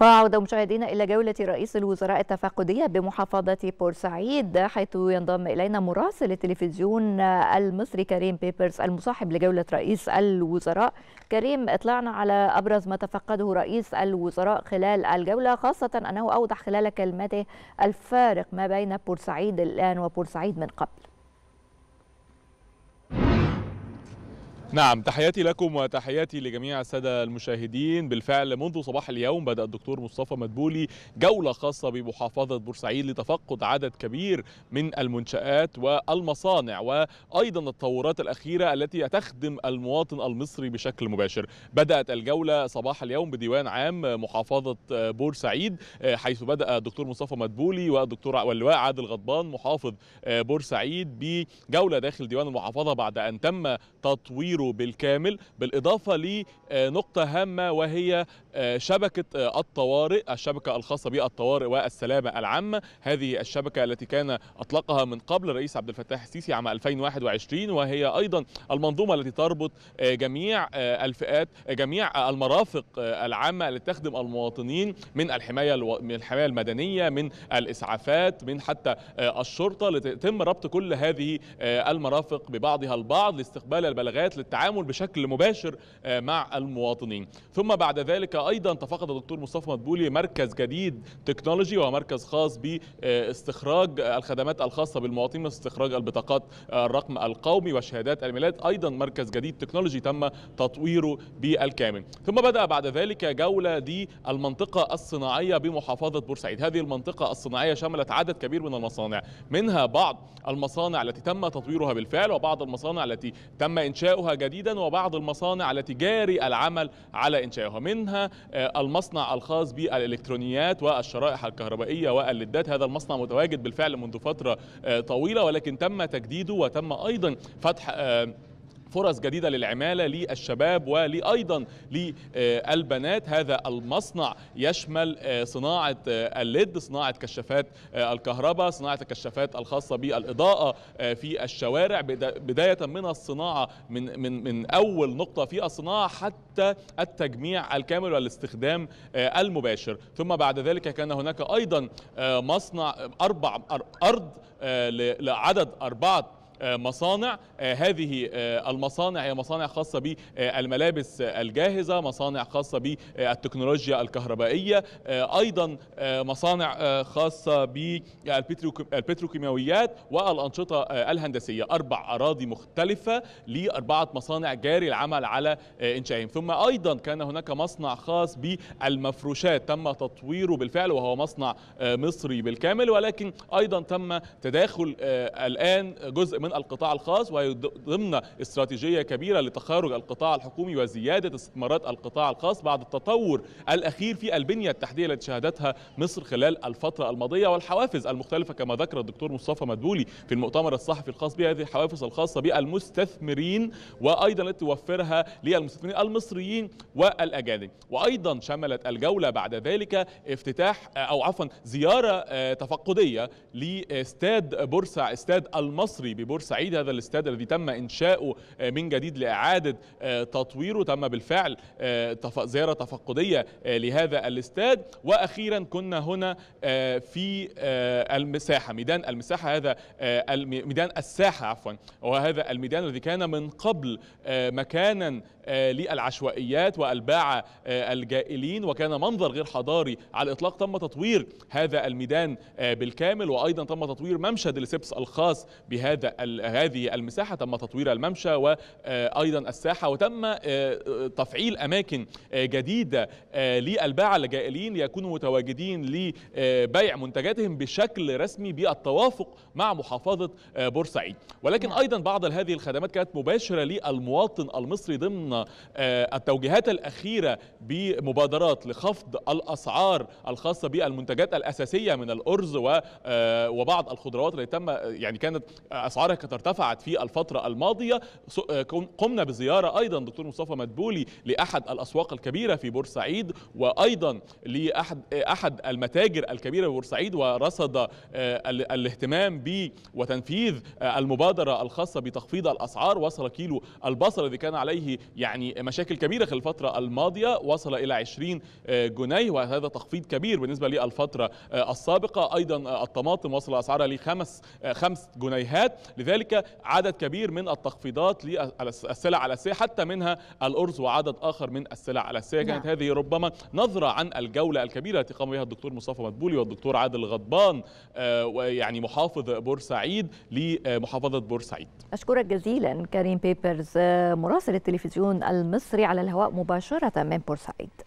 وعود مشاهدينا إلى جولة رئيس الوزراء التفقدية بمحافظة بورسعيد حيث ينضم إلينا مراسل التلفزيون المصري كريم بيبرز المصاحب لجولة رئيس الوزراء كريم اطلعنا على أبرز ما تفقده رئيس الوزراء خلال الجولة خاصة أنه أوضح خلال كلمته الفارق ما بين بورسعيد الآن وبورسعيد من قبل نعم تحياتي لكم وتحياتي لجميع السادة المشاهدين بالفعل منذ صباح اليوم بدأ الدكتور مصطفى مدبولي جولة خاصة بمحافظة بورسعيد لتفقد عدد كبير من المنشآت والمصانع وأيضا التطورات الأخيرة التي تخدم المواطن المصري بشكل مباشر بدأت الجولة صباح اليوم بديوان عام محافظة بورسعيد حيث بدأ الدكتور مصطفى مدبولي والدكتور واللواء عادل غضبان محافظ بورسعيد بجولة داخل ديوان المحافظة بعد أن تم تطوير دوره بالكامل بالإضافة لنقطة آه، هامة وهي آه، شبكة آه، الطوارئ الشبكة الخاصة بالطوارئ والسلامة العامة هذه الشبكة التي كان أطلقها من قبل الرئيس عبد الفتاح السيسي عام 2021 وهي أيضا المنظومة التي تربط جميع الفئات جميع المرافق العامة التي تخدم المواطنين من الحماية من الحماية المدنية من الإسعافات من حتى الشرطة لتتم ربط كل هذه المرافق ببعضها البعض لاستقبال البلاغات التعامل بشكل مباشر آه، مع المواطنين ثم بعد ذلك ايضا تفقد الدكتور مصطفى مدبولي مركز جديد تكنولوجي ومركز خاص باستخراج الخدمات الخاصه بالمواطنين واستخراج البطاقات الرقم القومي وشهادات الميلاد ايضا مركز جديد تكنولوجي تم تطويره بالكامل ثم بدا بعد ذلك جوله دي المنطقه الصناعيه بمحافظه بورسعيد هذه المنطقه الصناعيه شملت عدد كبير من المصانع منها بعض المصانع التي تم تطويرها بالفعل وبعض المصانع التي تم انشاؤها جديدا وبعض المصانع التي جاري العمل على إنشائها منها آه، المصنع الخاص بالإلكترونيات والشرائح الكهربائية واللدات هذا المصنع متواجد بالفعل منذ فترة آه، طويلة ولكن تم تجديده وتم أيضا فتح آه، فرص جديده للعماله للشباب ولايضا للبنات هذا المصنع يشمل آه، صناعه آه، الليد صناعه كشافات آه، الكهرباء صناعه الكشافات الخاصه بالاضاءه في الشوارع بدايه من الصناعه من من من اول نقطه في الصناعه حتى التجميع الكامل والاستخدام المباشر ثم بعد ذلك كان هناك ايضا مصنع اربع ارض لعدد اربعه آه، مصانع آه، هذه آه، المصانع هي مصانع خاصة بالملابس الجاهزة مصانع خاصة بالتكنولوجيا الكهربائية أيضا مصانع خاصة بالبتروكيماويات والأنشطة الهندسية أربع أراضي مختلفة لأربعة مصانع جاري العمل على إنشائهم ثم أيضا كان هناك مصنع خاص بالمفروشات تم تطويره بالفعل وهو مصنع مصري بالكامل ولكن أيضا تم تداخل الآن جزء من القطاع الخاص وهي ضمن استراتيجيه كبيره لتخارج القطاع الحكومي وزياده استثمارات القطاع الخاص بعد التطور الاخير في البنيه التحتيه التي شهدتها مصر خلال الفتره الماضيه والحوافز المختلفه كما ذكر الدكتور مصطفى مدبولي في المؤتمر الصحفي الخاص بها هذه الحوافز الخاصه بالمستثمرين وايضا التي توفرها للمستثمرين المصريين والاجانب وايضا شملت الجوله بعد ذلك افتتاح او عفوا زياره آه، تفقديه لاستاد بورسع استاد المصري ب بورسعيد هذا الاستاد الذي تم انشاؤه آه، من جديد لاعاده آه، تطويره تم بالفعل آه، زياره تفقديه لهذا الاستاد واخيرا كنا هنا في المساحه ميدان المساحه هذا ميدان الساحه عفوا وهذا الميدان الذي كان من قبل مكانا للعشوائيات والباعة الجائلين وكان منظر غير حضاري على الإطلاق تم تطوير هذا الميدان بالكامل وأيضا تم تطوير ممشى دلسبس الخاص بهذا هذه المساحة تم تطوير الممشى وأيضا آه، الساحة وتم آه، آه، تفعيل أماكن جديدة للباعة الجائلين ليكونوا متواجدين لبيع منتجاتهم بشكل رسمي بالتوافق مع محافظة بورسعيد ولكن نعم. أيضا بعض هذه الخدمات كانت مباشرة للمواطن المصري ضمن التوجيهات الأخيرة بمبادرات لخفض الأسعار الخاصة بالمنتجات الأساسية من الأرز وبعض الخضروات التي تم يعني كانت أسعارها الحركة ارتفعت في الفترة الماضية آه، قمنا بزيارة أيضا دكتور مصطفى مدبولي لأحد الأسواق الكبيرة في بورسعيد وأيضا لأحد آه، أحد المتاجر الكبيرة في بورسعيد ورصد آه، الاهتمام ب وتنفيذ المبادرة الخاصة بتخفيض الأسعار وصل كيلو البصل الذي كان عليه يعني مشاكل كبيرة خلال الفترة الماضية وصل إلى 20 جنيه وهذا تخفيض كبير بالنسبة للفترة السابقة أيضا الطماطم وصل أسعارها لخمس خمس جنيهات لذلك عدد كبير من التخفيضات للسلع على الأساسية حتى منها الأرز وعدد آخر من السلع على الأساسية كانت نعم. هذه ربما نظرة عن الجولة الكبيرة التي قام بها الدكتور مصطفى مدبولي والدكتور عادل غضبان آه، ويعني محافظ بورسعيد لمحافظة بورسعيد أشكرك جزيلا كريم بيبرز آه، مراسل التلفزيون المصري على الهواء مباشرة من بورسعيد